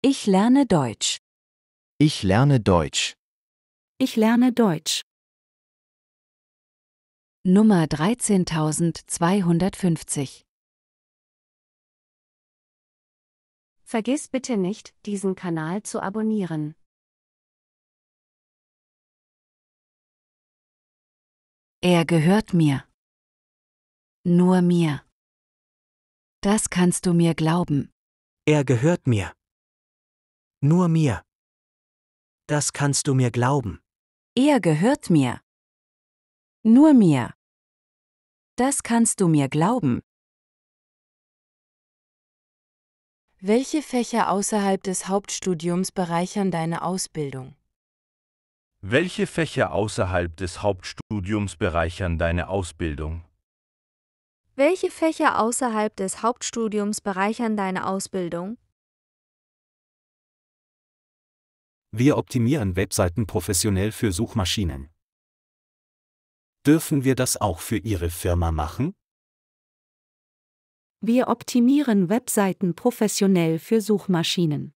Ich lerne Deutsch. Ich lerne Deutsch. Ich lerne Deutsch. Nummer 13250 Vergiss bitte nicht, diesen Kanal zu abonnieren. Er gehört mir. Nur mir. Das kannst du mir glauben. Er gehört mir. Nur mir. Das kannst du mir glauben. Er gehört mir. Nur mir. Das kannst du mir glauben. Welche Fächer außerhalb des Hauptstudiums bereichern deine Ausbildung? Welche Fächer außerhalb des Hauptstudiums bereichern deine Ausbildung? Welche Fächer außerhalb des Hauptstudiums bereichern deine Ausbildung? Wir optimieren Webseiten professionell für Suchmaschinen. Dürfen wir das auch für Ihre Firma machen? Wir optimieren Webseiten professionell für Suchmaschinen.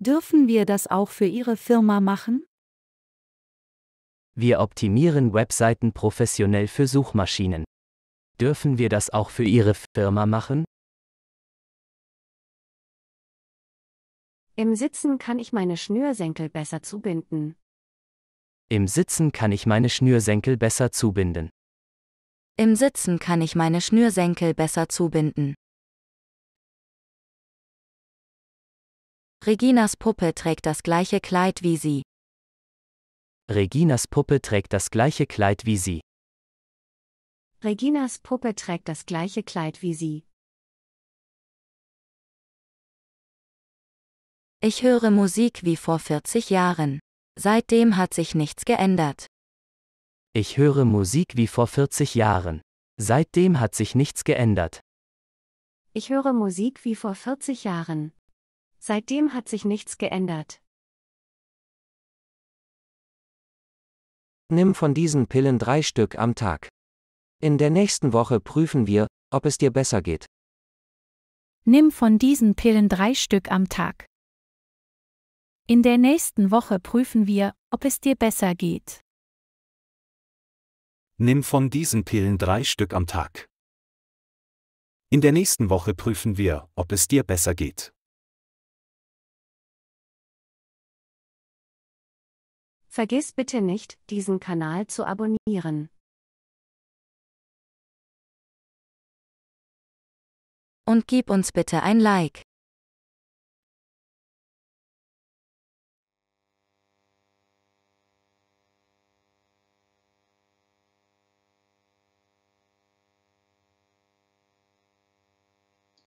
Dürfen wir das auch für Ihre Firma machen? Wir optimieren Webseiten professionell für Suchmaschinen. Dürfen wir das auch für Ihre Firma machen? Im Sitzen kann ich meine Schnürsenkel besser zubinden. Im Sitzen kann ich meine Schnürsenkel besser zubinden. Im Sitzen kann ich meine Schnürsenkel besser zubinden. Reginas Puppe trägt das gleiche Kleid wie sie. Reginas Puppe trägt das gleiche Kleid wie sie. Reginas Puppe trägt das gleiche Kleid wie sie. Ich höre Musik wie vor 40 Jahren. Seitdem hat sich nichts geändert. Ich höre Musik wie vor 40 Jahren. Seitdem hat sich nichts geändert. Ich höre Musik wie vor 40 Jahren. Seitdem hat sich nichts geändert. Nimm von diesen Pillen drei Stück am Tag. In der nächsten Woche prüfen wir, ob es dir besser geht. Nimm von diesen Pillen drei Stück am Tag. In der nächsten Woche prüfen wir, ob es dir besser geht. Nimm von diesen Pillen drei Stück am Tag. In der nächsten Woche prüfen wir, ob es dir besser geht. Vergiss bitte nicht, diesen Kanal zu abonnieren. Und gib uns bitte ein Like.